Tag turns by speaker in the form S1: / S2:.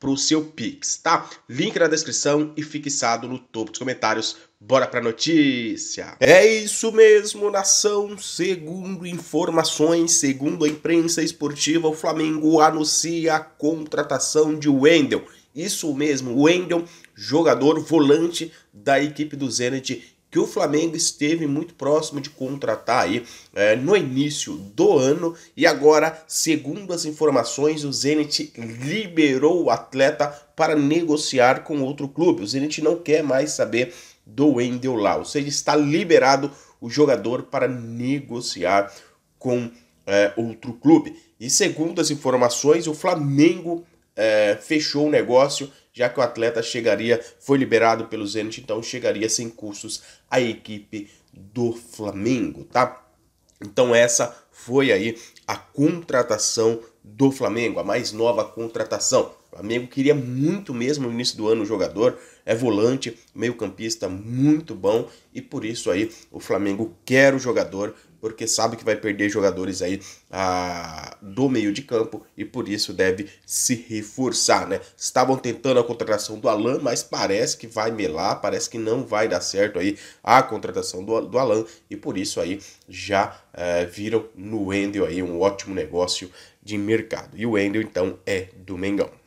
S1: para o seu Pix, tá? Link na descrição e fixado no topo dos comentários. Bora a notícia! É isso mesmo, nação! Segundo informações, segundo a imprensa esportiva, o Flamengo anuncia a contratação de Wendel. Isso mesmo, Wendel, jogador volante da equipe do Zenit que o Flamengo esteve muito próximo de contratar aí é, no início do ano e agora, segundo as informações, o Zenit liberou o atleta para negociar com outro clube. O Zenit não quer mais saber do Wendel lá, ou seja, está liberado o jogador para negociar com é, outro clube. E segundo as informações, o Flamengo é, fechou o negócio já que o atleta chegaria, foi liberado pelo Zenit, então chegaria sem custos à equipe do Flamengo, tá? Então essa foi aí a contratação do Flamengo, a mais nova contratação. O Flamengo queria muito mesmo no início do ano o jogador, é volante, meio-campista muito bom e por isso aí o Flamengo quer o jogador porque sabe que vai perder jogadores aí ah, do meio de campo e por isso deve se reforçar, né? Estavam tentando a contratação do Alan, mas parece que vai melar, parece que não vai dar certo aí a contratação do, do Alan e por isso aí já eh, viram no Wendel aí um ótimo negócio de mercado. E o Wendel então é do Mengão.